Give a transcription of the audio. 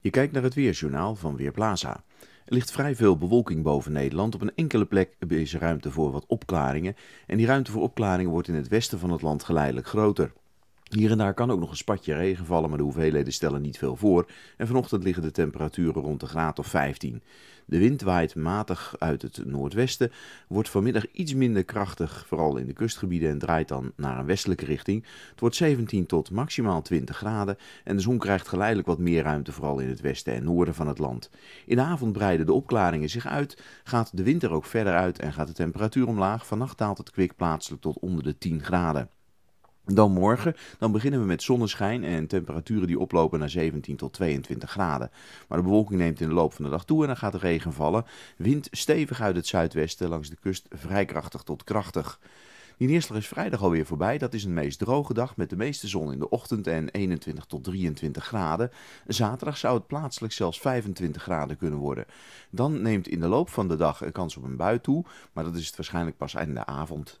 Je kijkt naar het weerjournaal van Weerplaza. Er ligt vrij veel bewolking boven Nederland. Op een enkele plek is ruimte voor wat opklaringen. En die ruimte voor opklaringen wordt in het westen van het land geleidelijk groter. Hier en daar kan ook nog een spatje regen vallen, maar de hoeveelheden stellen niet veel voor. En vanochtend liggen de temperaturen rond de graad of 15. De wind waait matig uit het noordwesten, wordt vanmiddag iets minder krachtig, vooral in de kustgebieden, en draait dan naar een westelijke richting. Het wordt 17 tot maximaal 20 graden en de zon krijgt geleidelijk wat meer ruimte, vooral in het westen en noorden van het land. In de avond breiden de opklaringen zich uit, gaat de winter ook verder uit en gaat de temperatuur omlaag. Vannacht daalt het kwik plaatselijk tot onder de 10 graden. Dan morgen, dan beginnen we met zonneschijn en temperaturen die oplopen naar 17 tot 22 graden. Maar de bewolking neemt in de loop van de dag toe en dan gaat de regen vallen. Wind stevig uit het zuidwesten, langs de kust vrij krachtig tot krachtig. Die neerslag is vrijdag alweer voorbij. Dat is een meest droge dag met de meeste zon in de ochtend en 21 tot 23 graden. Zaterdag zou het plaatselijk zelfs 25 graden kunnen worden. Dan neemt in de loop van de dag een kans op een bui toe, maar dat is het waarschijnlijk pas in de avond.